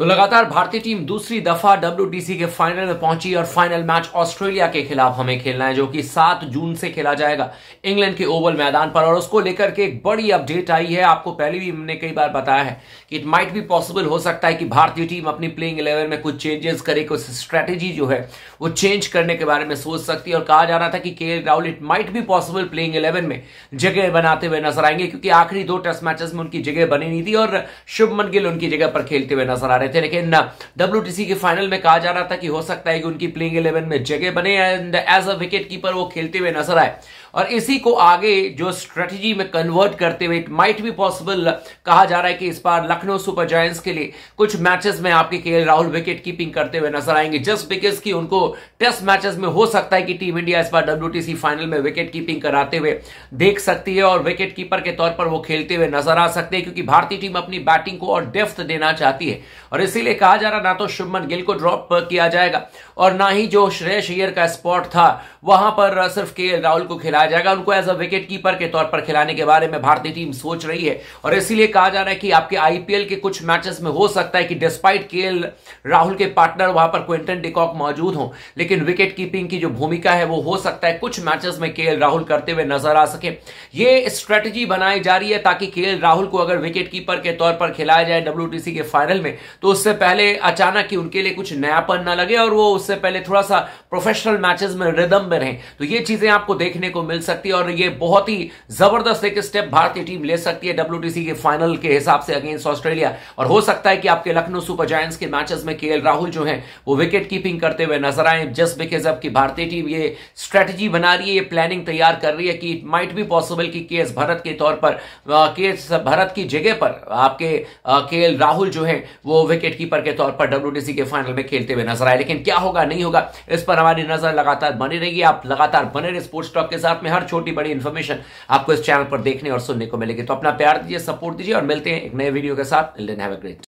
तो लगातार भारतीय टीम दूसरी दफा डब्ल्यू के फाइनल में पहुंची और फाइनल मैच ऑस्ट्रेलिया के खिलाफ हमें खेलना है जो कि 7 जून से खेला जाएगा इंग्लैंड के ओवल मैदान पर और उसको लेकर के एक बड़ी अपडेट आई है आपको पहले भी हमने कई बार बताया है कि इट माइट भी पॉसिबल हो सकता है कि भारतीय टीम अपनी प्लेइंग इलेवन में कुछ चेंजेस करे कुछ स्ट्रैटेजी जो है वो चेंज करने के बारे में सोच सकती है और कहा जा रहा था कि के राहुल इट माइट भी पॉसिबल प्लेइंग इलेवन में जगह बनाते हुए नजर आएंगे क्योंकि आखिरी दो टेस्ट मैचेस में उनकी जगह बनी नहीं थी और शुभमन गिल उनकी जगह पर खेलते हुए नजर आ रहे थे लेकिन डब्ल्यू के फाइनल में कहा जा रहा था कि हो सकता है कि उनकी प्लेइंग इलेवन में जगह बने and as a wicket keeper वो खेलते हुए नजर आए और इसी को आगे जो स्ट्रेटजी में कन्वर्ट करते हुए इट माइट बी पॉसिबल कहा जा रहा है कि इस बार लखनऊ सुपर जॉय के लिए कुछ मैचेस में आपके के राहुल विकेट कीपिंग करते हुए नजर आएंगे जस्ट बिकॉज की उनको टेस्ट मैचेस में हो सकता है कि टीम इंडिया इस बार डब्ल्यू फाइनल में विकेट कीपिंग कराते हुए देख सकती है और विकेट कीपर के तौर पर वो खेलते हुए नजर आ सकते हैं क्योंकि भारतीय टीम अपनी बैटिंग को और डेफ्थ देना चाहती है और इसीलिए कहा जा रहा ना तो शुभमन गिल को ड्रॉप किया जाएगा और ना ही जो श्रेयस अय्यर का स्पॉट था वहां पर सिर्फ के राहुल को खिला खिलाया जाएगा उनको एज अ विकेट कीपर के तौर पर खिलाने के बारे में भारतीय टीम सोच रही है और इसीलिए कहा जा रहा है कि आपके आईपीएल के कुछ मैचेस में हो सकता है कि डिस्पाइट के राहुल के पार्टनर वहां पर क्विंटन डिकॉक मौजूद हो लेकिन विकेट कीपिंग की जो भूमिका है वो हो सकता है कुछ मैचेस में के राहुल करते हुए नजर आ सके ये स्ट्रेटेजी बनाई जा रही है ताकि के राहुल को अगर विकेट कीपर के तौर पर खिलाया जाए डब्ल्यू के फाइनल में तो उससे पहले अचानक ही उनके लिए कुछ नयापन ना लगे और वो उससे पहले थोड़ा सा प्रोफेशनल मैचेस में रिदम में रहे तो ये चीजें आपको देखने को मिल सकती है और ये बहुत ही जबरदस्त एक स्टेप भारतीय टीम ले सकती है डब्ल्यू के फाइनल के हिसाब से अगेंस्ट ऑस्ट्रेलिया और हो सकता है कि आपके लखनऊ सुपर जॉय के मैचेस में के राहुल जो है वो विकेट कीपिंग करते हुए नजर आए जस्ट बिकॉज अब की भारतीय टीम ये स्ट्रेटजी बना रही है ये प्लानिंग तैयार कर रही है कि इट माइट बी पॉसिबल कि के भारत के तौर पर के भारत की जगह पर आपके के राहुल जो है वो विकेट कीपर के तौर पर डब्ल्यू के फाइनल में खेलते हुए नजर आए लेकिन क्या होगा नहीं होगा इस पर हमारी नजर लगातार बनी रहेगी आप लगातार बने रहे स्पोर्ट्स टॉक के साथ साथ में हर छोटी बड़ी इन्फॉर्मेशन आपको इस चैनल पर देखने और सुनने को मिलेगी तो अपना प्यार दीजिए सपोर्ट दीजिए और मिलते हैं एक नए वीडियो के साथ हैव अ ग्रेट